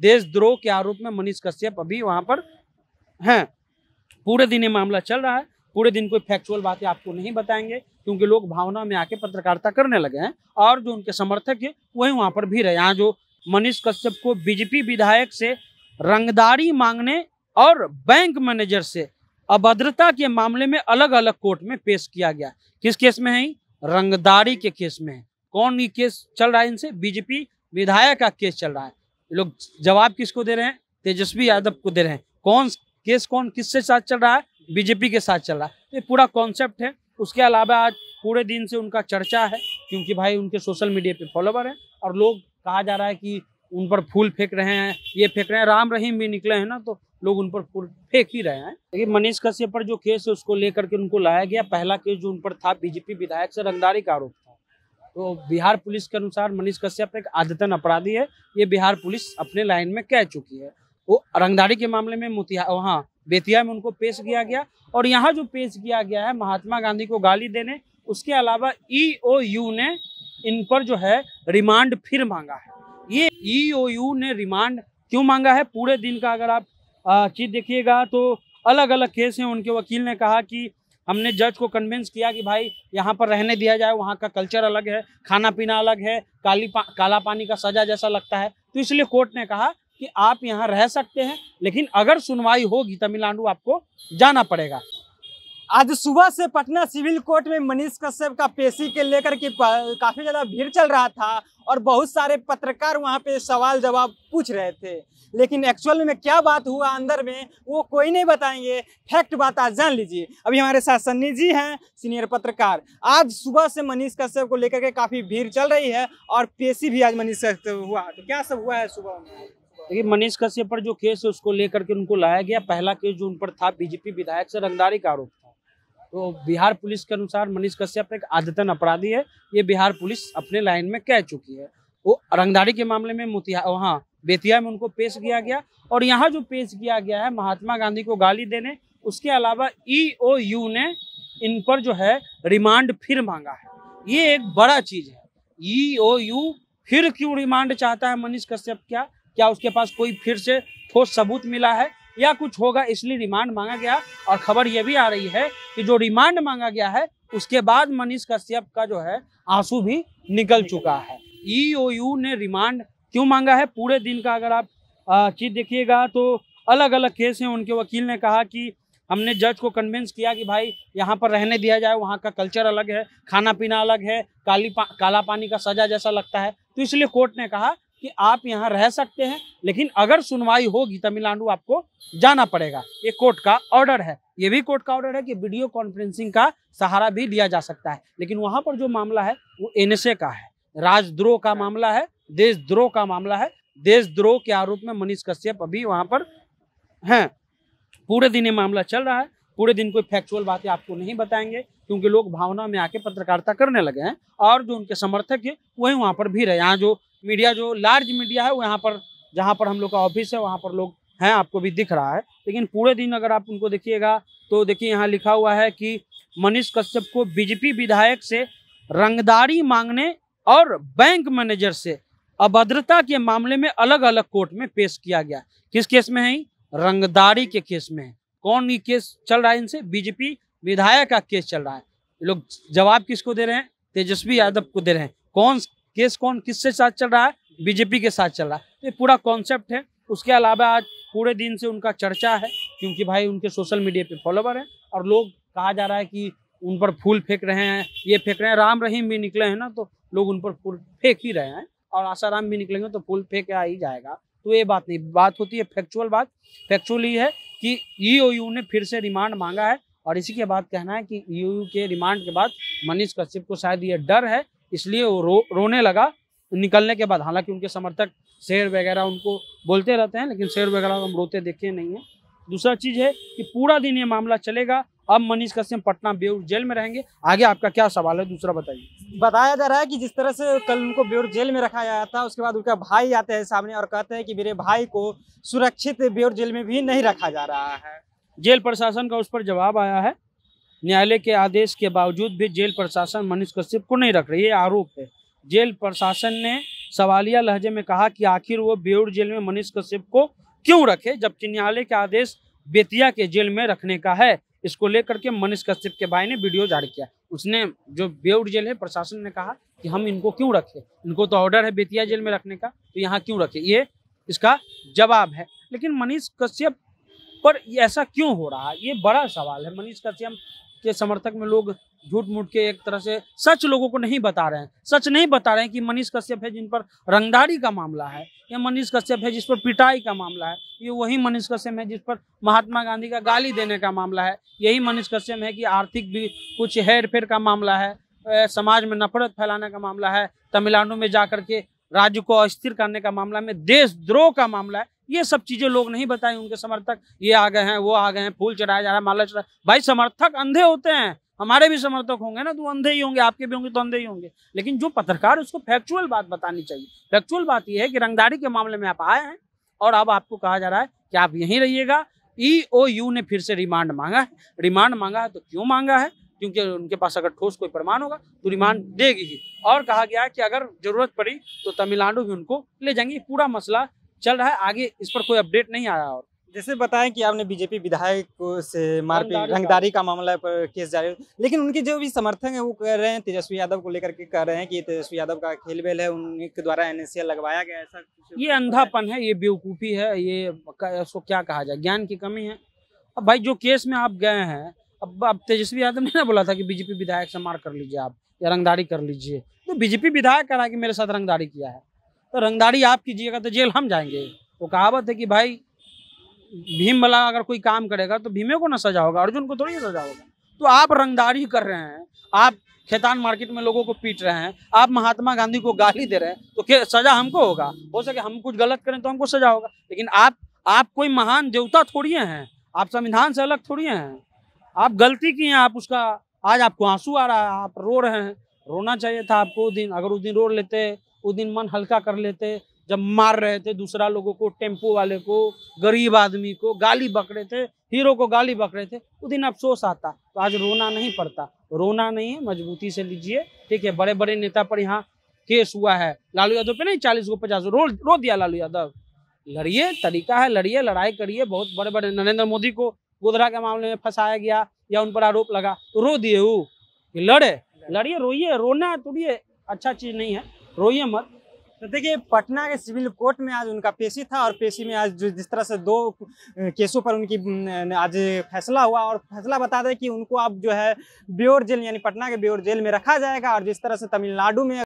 देशद्रोह के आरोप में मनीष कश्यप अभी वहां पर हैं पूरे दिन ये मामला चल रहा है पूरे दिन कोई फैक्चुअल बातें आपको नहीं बताएंगे क्योंकि लोग भावना में आके पत्रकारिता करने लगे हैं और जो उनके समर्थक है वही वहाँ पर भी रहे यहाँ जो मनीष कश्यप को बीजेपी विधायक से रंगदारी मांगने और बैंक मैनेजर से अभद्रता के मामले में अलग अलग कोर्ट में पेश किया गया किस केस में है रंगदारी के केस में है कौन ये केस चल रहा है इनसे बीजेपी विधायक का केस चल रहा है लोग जवाब किसको दे रहे हैं तेजस्वी यादव को दे रहे हैं कौन केस कौन किससे साथ चल रहा है बीजेपी के साथ चल रहा है ये पूरा कॉन्सेप्ट है उसके अलावा आज पूरे दिन से उनका चर्चा है क्योंकि भाई उनके सोशल मीडिया पे फॉलोवर हैं और लोग कहा जा रहा है कि उन पर फूल फेंक रहे हैं ये फेंक रहे हैं राम रहीम भी निकले हैं ना तो लोग उन पर फूल फेंक ही रहे हैं लेकिन मनीष कश्यप पर जो केस है उसको लेकर के उनको लाया गया पहला केस जो उन पर था बीजेपी विधायक से रंगदारी का आरोप था तो बिहार पुलिस के अनुसार मनीष कश्यप एक आदतन अपराधी है ये बिहार पुलिस अपने लाइन में कह चुकी है वो रंगदारी के मामले में मोतिहा वहाँ बेतिया में उनको पेश किया गया और यहाँ जो पेश किया गया है महात्मा गांधी को गाली देने उसके अलावा ई ओ यू ने इन पर जो है रिमांड फिर मांगा है ये ई ओ यू ने रिमांड क्यों मांगा है पूरे दिन का अगर आप चीज़ देखिएगा तो अलग अलग केस हैं उनके वकील ने कहा कि हमने जज को कन्विंस किया कि भाई यहाँ पर रहने दिया जाए वहाँ का कल्चर अलग है खाना पीना अलग है काली पा, काला पानी का सजा जैसा लगता है तो इसलिए कोर्ट ने कहा कि आप यहाँ रह सकते हैं लेकिन अगर सुनवाई होगी तमिलनाडु आपको जाना पड़ेगा आज सुबह से पटना सिविल कोर्ट में मनीष कश्यप का पेशी के लेकर के काफ़ी ज़्यादा भीड़ चल रहा था और बहुत सारे पत्रकार वहाँ पे सवाल जवाब पूछ रहे थे लेकिन एक्चुअल में क्या बात हुआ अंदर में वो कोई नहीं बताएंगे फैक्ट बात आज जान लीजिए अभी हमारे साथ सन्नी जी हैं सीनियर पत्रकार आज सुबह से मनीष कश्यप को लेकर के काफ़ी भीड़ चल रही है और पेशी भी आज मनीष कश्यप हुआ तो क्या सब हुआ है सुबह में देखिए मनीष कश्यप पर जो केस है उसको लेकर के उनको लाया गया पहला केस जो उन पर था बीजेपी विधायक से रंगदारी का आरोप तो बिहार पुलिस के अनुसार मनीष कश्यप एक आदतन अपराधी है ये बिहार पुलिस अपने लाइन में कह चुकी है वो रंगदारी के मामले में मोतिहा वहाँ बेतिया में उनको पेश किया गया और यहाँ जो पेश किया गया है महात्मा गांधी को गाली देने उसके अलावा ई ओ यू ने इन पर जो है रिमांड फिर मांगा है ये एक बड़ा चीज़ है ई ओ यू फिर क्यों रिमांड चाहता है मनीष कश्यप क्या क्या उसके पास कोई फिर से ठोस सबूत मिला है या कुछ होगा इसलिए रिमांड मांगा गया और खबर यह भी आ रही है कि जो रिमांड मांगा गया है उसके बाद मनीष कश्यप का जो है आंसू भी निकल चुका है ईओयू e ने रिमांड क्यों मांगा है पूरे दिन का अगर आप चीज देखिएगा तो अलग अलग केस हैं उनके वकील ने कहा कि हमने जज को कन्विंस किया कि भाई यहाँ पर रहने दिया जाए वहाँ का कल्चर अलग है खाना पीना अलग है काली पा, काला पानी का सजा जैसा लगता है तो इसलिए कोर्ट ने कहा कि आप यहाँ रह सकते हैं लेकिन अगर सुनवाई होगी तमिलनाडु आपको जाना पड़ेगा ये कोर्ट का ऑर्डर है ये भी कोर्ट का ऑर्डर है कि वीडियो कॉन्फ्रेंसिंग का सहारा भी लिया जा सकता है लेकिन वहाँ पर जो मामला है वो एनएसए का है राजद्रोह का मामला है देशद्रोह का मामला है देशद्रोह के आरोप में मनीष कश्यप अभी वहाँ पर हैं पूरे दिन ये मामला चल रहा है पूरे दिन कोई फैक्चुअल बातें आपको नहीं बताएंगे क्योंकि लोग भावना में आके पत्रकारिता करने लगे हैं और जो उनके समर्थक है वही वहाँ पर भी रहे यहाँ जो मीडिया जो लार्ज मीडिया है वहाँ यहाँ पर जहाँ पर हम लोग का ऑफिस है वहाँ पर लोग हैं आपको भी दिख रहा है लेकिन पूरे दिन अगर आप उनको देखिएगा तो देखिए यहाँ लिखा हुआ है कि मनीष कश्यप को बीजेपी विधायक से रंगदारी मांगने और बैंक मैनेजर से अभद्रता के मामले में अलग अलग कोर्ट में पेश किया गया किस केस में है रंगदारी के केस में है कौन ये केस चल रहा है इनसे बीजेपी विधायक का केस चल रहा है लोग जवाब किसको दे रहे हैं तेजस्वी यादव को दे रहे हैं कौन केस कौन किससे साथ चल रहा है बीजेपी के साथ चल रहा है ये पूरा कॉन्सेप्ट है उसके अलावा आज पूरे दिन से उनका चर्चा है क्योंकि भाई उनके सोशल मीडिया पे फॉलोवर हैं और लोग कहा जा रहा है कि उन पर फूल फेंक रहे हैं ये फेंक रहे हैं राम रहीम भी निकले हैं ना तो लोग उन पर फूल फेंक ही रहे हैं और आसाराम भी निकलेंगे तो फूल फेंक आ ही जाएगा तो ये बात नहीं बात होती है फैक्चुअल बात फैक्चुअल ये है कि यू e ने फिर से रिमांड मांगा है और इसी के बाद कहना है कि यू e के रिमांड के बाद मनीष कश्यप को शायद ये डर है इसलिए वो रो रोने लगा निकलने के बाद हालांकि उनके समर्थक शेर वगैरह उनको बोलते रहते हैं लेकिन शेर वगैरह हम रोते देखे नहीं हैं दूसरा चीज़ है कि पूरा दिन ये मामला चलेगा अब मनीष कश्यप पटना बेउर जेल में रहेंगे आगे आपका क्या सवाल है दूसरा बताइए बताया जा रहा है कि जिस तरह से कल उनको बेउर जेल में रखा गया था उसके बाद उनका भाई आते हैं सामने और कहते हैं कि मेरे भाई को सुरक्षित बेउर जेल में भी नहीं रखा जा रहा है जेल प्रशासन का उस पर जवाब आया है न्यायालय के आदेश के बावजूद भी जेल प्रशासन मनीष कश्यप को नहीं रख रही ये आरोप है जेल प्रशासन ने सवालिया लहजे में कहा कि आखिर वो बेउर जेल में मनीष कश्यप को क्यों रखे जबकि न्यायालय के आदेश बेतिया के जेल में रखने का है इसको लेकर के मनीष कश्यप के भाई ने वीडियो जारी किया उसने जो बेउर जेल है प्रशासन ने कहा कि हम इनको क्यों रखे इनको तो ऑर्डर है बेतिया जेल में रखने का तो यहाँ क्यों रखे ये इसका जवाब है लेकिन मनीष कश्यप पर ऐसा क्यों हो रहा है ये बड़ा सवाल है मनीष कश्यप के समर्थक में लोग झूठ मूठ के एक तरह से सच लोगों को नहीं बता रहे हैं सच नहीं बता रहे हैं कि मनीष कश्यप है जिन पर रंगदारी का मामला है या मनीष कश्यप है जिस पर पिटाई का मामला है ये वही मनीष कश्यप है जिस पर महात्मा गांधी का गाली देने का मामला है यही मनीष कश्यप है कि आर्थिक भी कुछ हेर फेर का मामला है समाज में नफरत फैलाने का मामला है तमिलनाडु में जा के राज्य को अस्थिर करने का मामला में देशद्रोह का मामला है ये सब चीजें लोग नहीं बताई उनके समर्थक ये आ गए हैं वो आ गए हैं फूल चढ़ाया जा रहा है माला चढ़ा भाई समर्थक अंधे होते हैं हमारे भी समर्थक होंगे ना तो अंधे ही होंगे आपके भी होंगे तो अंधे ही होंगे लेकिन जो पत्रकार उसको फैक्चुअल बात बतानी चाहिए फैक्चुअल बात यह है कि रंगदारी के मामले में आप आए हैं और अब आपको कहा जा रहा है कि आप यहीं रहिएगा ई ओ यू ने फिर से रिमांड मांगा है रिमांड मांगा है तो क्यों मांगा है क्योंकि उनके पास अगर ठोस कोई प्रमाण होगा तो रिमांड देगी और कहा गया है कि अगर जरूरत पड़ी तो तमिलनाडु भी उनको ले जाएंगे पूरा मसला चल रहा है आगे इस पर कोई अपडेट नहीं आया और जैसे बताया कि आपने बीजेपी विधायक से मारपीट रंगदारी का मामला पर केस जारी लेकिन उनके जो भी समर्थक हैं वो कह रहे हैं तेजस्वी यादव को लेकर के कह रहे हैं कि तेजस्वी यादव का खेल बेल है उनके द्वारा एन लगवाया गया ऐसा ये अंधापन है ये बेवकूफ़ी है ये उसको क्या कहा जाए ज्ञान की कमी है अब भाई जो केस में आप गए हैं अब अब तेजस्वी यादव ने ना बोला था कि बीजेपी विधायक से मार कर लीजिए आप या रंगदारी कर लीजिए तो बीजेपी विधायक कह रहा है कि मेरे साथ रंगदारी किया है तो रंगदारी आप कीजिएगा तो जेल हम जाएंगे वो कहावत है कि भाई भीम भला अगर कोई काम करेगा तो भीमे को ना सजा होगा अर्जुन को थोड़ी सजा होगा तो आप रंगदारी कर रहे हैं आप खेतान मार्केट में लोगों को पीट रहे हैं आप महात्मा गांधी को गाली दे रहे हैं तो सजा हमको होगा हो सके हम कुछ गलत करें तो हमको सजा होगा लेकिन आप आप कोई महान देवता थोड़िए हैं आप संविधान से अलग थोड़िए हैं आप गलती किए हैं आप उसका आज आपको आंसू आ रहा है आप रो रहे हैं रोना चाहिए था आपको उस दिन अगर उस दिन रो लेते उस दिन मन हल्का कर लेते जब मार रहे थे दूसरा लोगों को टेम्पो वाले को गरीब आदमी को गाली बकरे थे हीरो को गाली बकरे थे उस दिन अफसोस आता तो आज रोना नहीं पड़ता रोना नहीं है मजबूती से लीजिए ठीक है बड़े बड़े नेता पर यहाँ केस हुआ है लालू यादव पे नहीं चालीस को पचास रो रो दिया लालू यादव लड़िए तरीका है लड़िए लड़ाई करिए बहुत बड़े बड़े नरेंद्र मोदी को गोधरा के मामले में फंसाया गया या उन पर आरोप लगा तो रो दिए वो लड़े लड़िए रोइए रोना तोड़िए अच्छा चीज़ नहीं है रोइए मत तो देखिए पटना के सिविल कोर्ट में आज उनका पेशी था और पेशी में आज जिस तरह से दो केसों पर उनकी आज फैसला हुआ और फैसला बता दें कि उनको अब जो है ब्योर जेल यानी पटना के ब्योर जेल में रखा जाएगा और जिस तरह से तमिलनाडु में